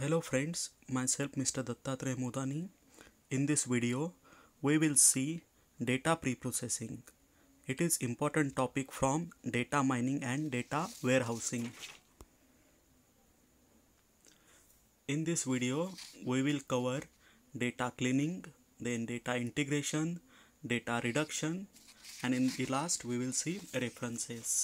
Hello friends, myself Mr. Dattatrey Mudani. In this video, we will see data preprocessing. It is important topic from data mining and data warehousing. In this video, we will cover data cleaning, then data integration, data reduction, and in the last we will see references.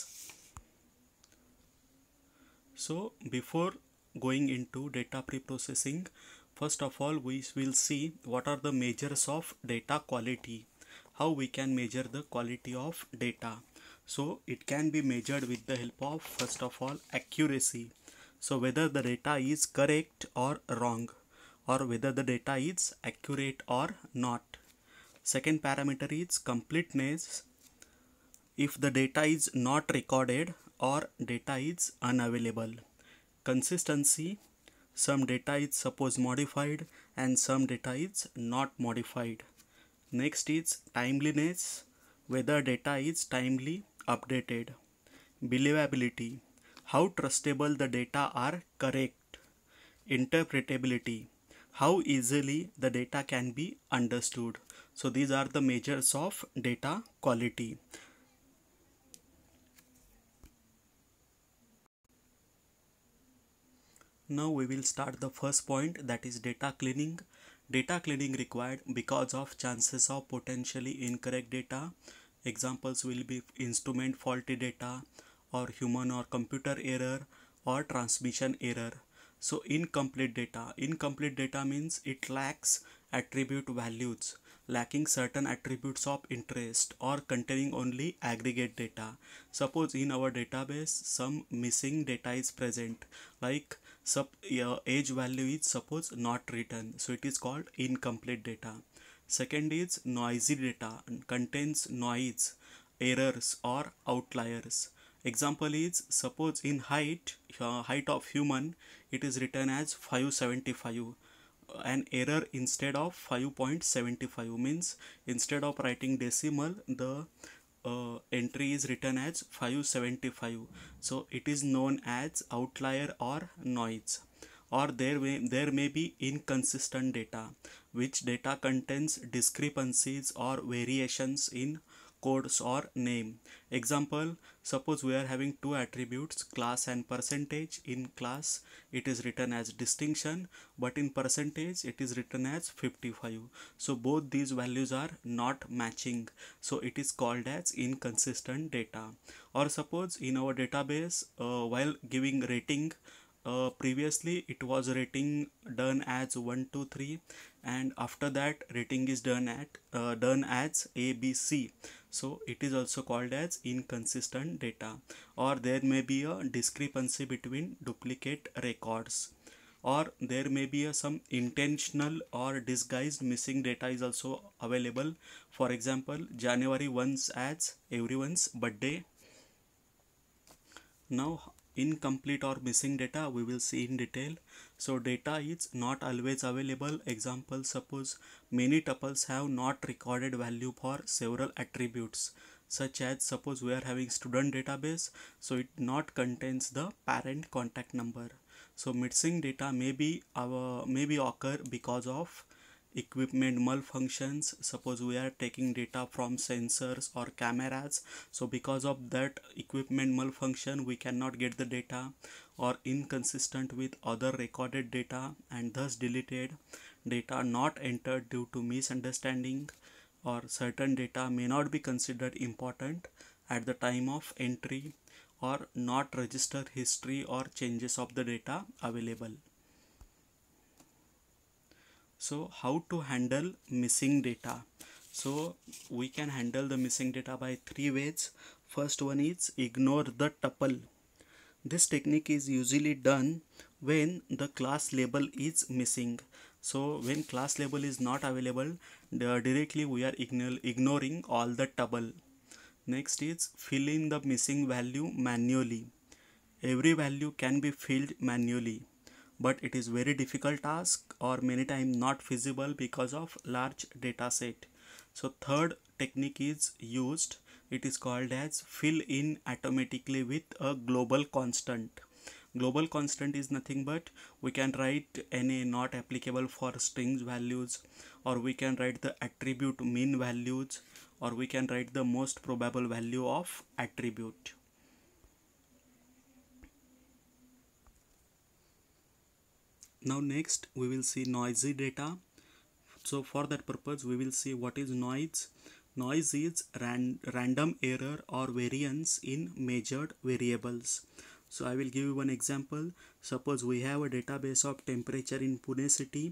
So before going into data preprocessing first of all we will see what are the measures of data quality how we can measure the quality of data so it can be measured with the help of first of all accuracy so whether the data is correct or wrong or whether the data is accurate or not second parameter is completeness if the data is not recorded or data is unavailable consistency some data is suppose modified and some data is not modified next is timeliness whether data is timely updated believability how trustable the data are correct interpretability how easily the data can be understood so these are the measures of data quality Now we will start the first point that is data cleaning. Data cleaning required because of chances of potentially incorrect data. Examples will be instrument faulty data or human or computer error or transmission error. So incomplete data. Incomplete data means it lacks attribute values, lacking certain attributes of interest or containing only aggregate data. Suppose in our database some missing data is present like Sup, age value is suppose not written. So it is called incomplete data. Second is noisy data contains noise, errors or outliers. Example is suppose in height, uh, height of human, it is written as 575 an error instead of 5.75 means instead of writing decimal the uh, entry is written as 575 so it is known as outlier or noise or there may, there may be inconsistent data which data contains discrepancies or variations in codes or name. Example, suppose we are having two attributes class and percentage. In class it is written as distinction but in percentage it is written as 55. So both these values are not matching. So it is called as inconsistent data. Or suppose in our database uh, while giving rating uh, previously it was rating done as 1 2 3 and after that rating is done at uh, done as abc so it is also called as inconsistent data or there may be a discrepancy between duplicate records or there may be a, some intentional or disguised missing data is also available for example january 1's as everyone's birthday now incomplete or missing data we will see in detail so data is not always available example suppose many tuples have not recorded value for several attributes such as suppose we are having student database so it not contains the parent contact number so missing data may be our may be occur because of equipment malfunctions suppose we are taking data from sensors or cameras so because of that equipment malfunction we cannot get the data or inconsistent with other recorded data and thus deleted data not entered due to misunderstanding or certain data may not be considered important at the time of entry or not register history or changes of the data available so how to handle missing data so we can handle the missing data by three ways first one is ignore the tuple this technique is usually done when the class label is missing so when class label is not available directly we are ignore, ignoring all the tuple next is fill in the missing value manually every value can be filled manually but it is very difficult task or many times not feasible because of large data set. So third technique is used. It is called as fill in automatically with a global constant global constant is nothing but we can write any not applicable for strings values or we can write the attribute mean values or we can write the most probable value of attribute now next we will see noisy data so for that purpose we will see what is noise noise is ran random error or variance in measured variables so i will give you one example suppose we have a database of temperature in pune city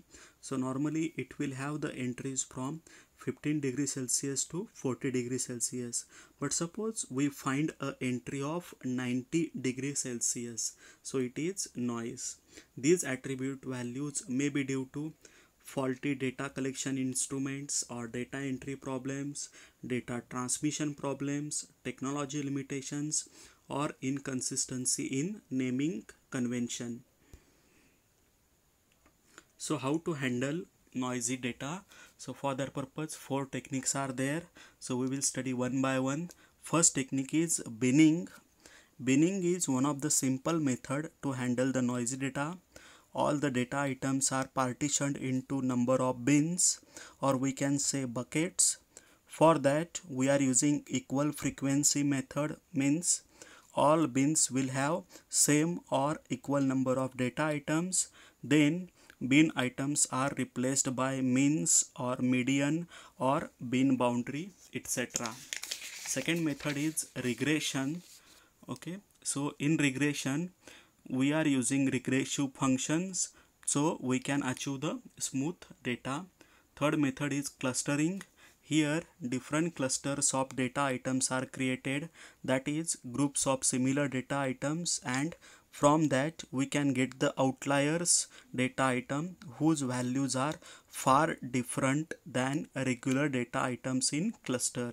so normally it will have the entries from 15 degree celsius to 40 degree celsius but suppose we find a entry of 90 degree celsius so it is noise these attribute values may be due to faulty data collection instruments or data entry problems, data transmission problems, technology limitations, or inconsistency in naming convention. So how to handle noisy data? So for that purpose, four techniques are there. So we will study one by one. First technique is binning. Binning is one of the simple method to handle the noisy data. All the data items are partitioned into number of bins or we can say buckets. For that, we are using equal frequency method means all bins will have same or equal number of data items then bin items are replaced by means or median or bin boundary etc second method is regression okay so in regression we are using regressive functions so we can achieve the smooth data third method is clustering here different clusters of data items are created that is groups of similar data items and from that we can get the outliers data item whose values are far different than regular data items in cluster.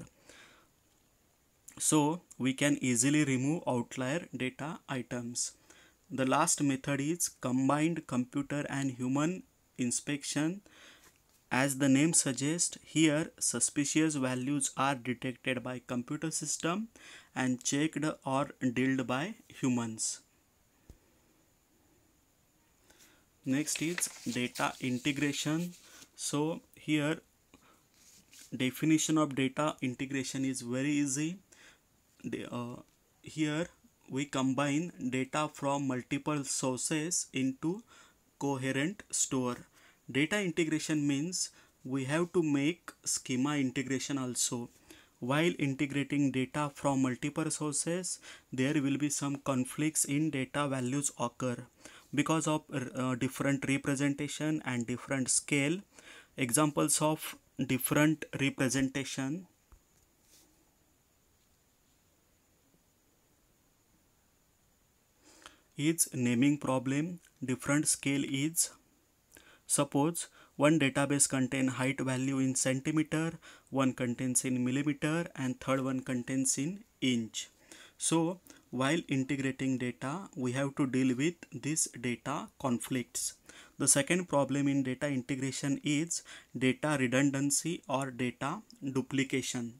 So we can easily remove outlier data items. The last method is combined computer and human inspection as the name suggests, here suspicious values are detected by computer system and checked or dealt by humans. Next is data integration. So here definition of data integration is very easy. The, uh, here we combine data from multiple sources into coherent store data integration means we have to make schema integration also while integrating data from multiple sources there will be some conflicts in data values occur because of uh, different representation and different scale examples of different representation is naming problem different scale is Suppose one database contain height value in centimeter, one contains in millimeter and third one contains in inch. So while integrating data, we have to deal with these data conflicts. The second problem in data integration is data redundancy or data duplication.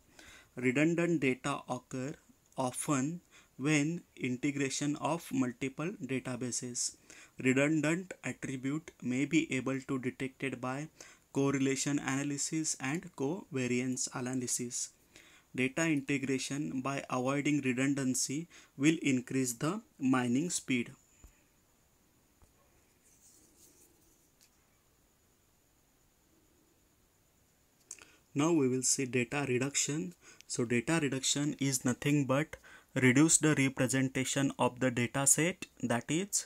Redundant data occur often when integration of multiple databases redundant attribute may be able to detected by correlation analysis and covariance analysis. Data integration by avoiding redundancy will increase the mining speed. Now we will see data reduction. So data reduction is nothing but reduce the representation of the data set that is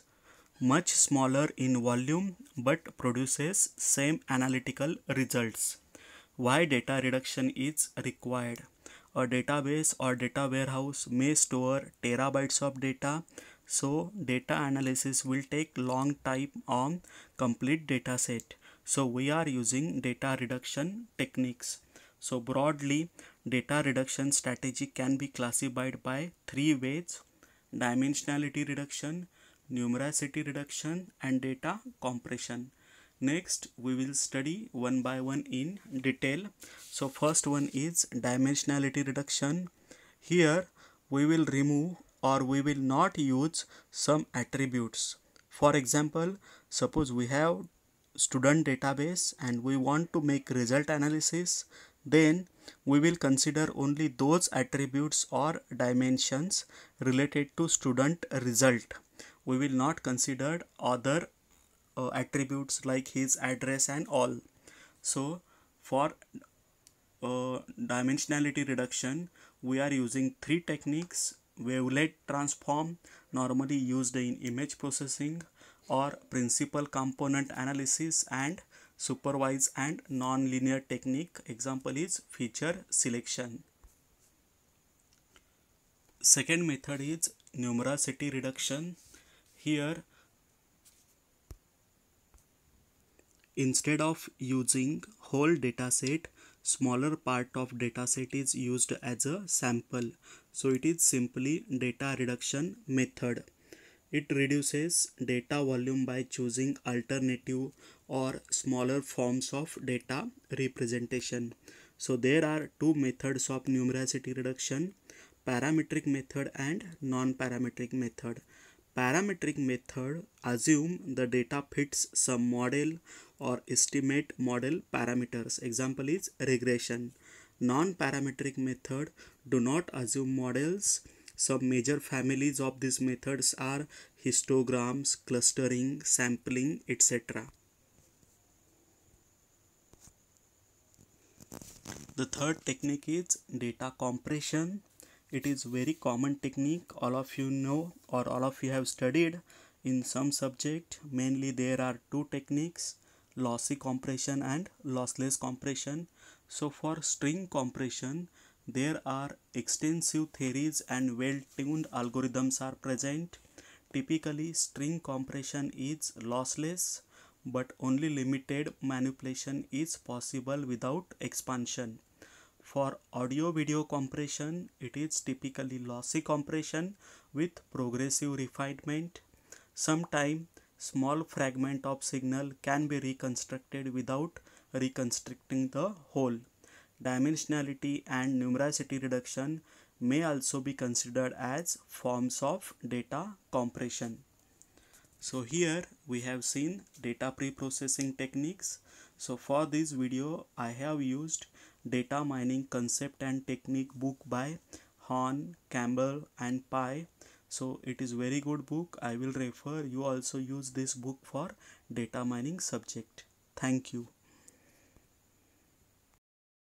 much smaller in volume but produces same analytical results. Why data reduction is required? A database or data warehouse may store terabytes of data so data analysis will take long time on complete data set. So we are using data reduction techniques. So broadly data reduction strategy can be classified by three ways dimensionality reduction, Numerosity reduction and data compression. Next, we will study one by one in detail. So first one is dimensionality reduction. Here we will remove or we will not use some attributes. For example, suppose we have student database and we want to make result analysis then we will consider only those attributes or dimensions related to student result we will not consider other uh, attributes like his address and all so for uh, dimensionality reduction we are using three techniques wavelet transform normally used in image processing or principal component analysis and supervised and non-linear technique example is feature selection second method is numerosity reduction here instead of using whole dataset smaller part of dataset is used as a sample so it is simply data reduction method it reduces data volume by choosing alternative or smaller forms of data representation so there are two methods of numerosity reduction parametric method and non-parametric method Parametric method assume the data fits some model or estimate model parameters. Example is regression. Non-parametric method do not assume models. Some major families of these methods are histograms, clustering, sampling, etc. The third technique is data compression it is very common technique all of you know or all of you have studied in some subject mainly there are two techniques lossy compression and lossless compression so for string compression there are extensive theories and well-tuned algorithms are present typically string compression is lossless but only limited manipulation is possible without expansion for audio video compression, it is typically lossy compression with progressive refinement. Sometimes small fragment of signal can be reconstructed without reconstructing the whole. Dimensionality and numerosity reduction may also be considered as forms of data compression. So here we have seen data pre-processing techniques. So for this video I have used Data Mining Concept and Technique book by Hahn, Campbell and Pye. So it is very good book. I will refer you also use this book for data mining subject. Thank you.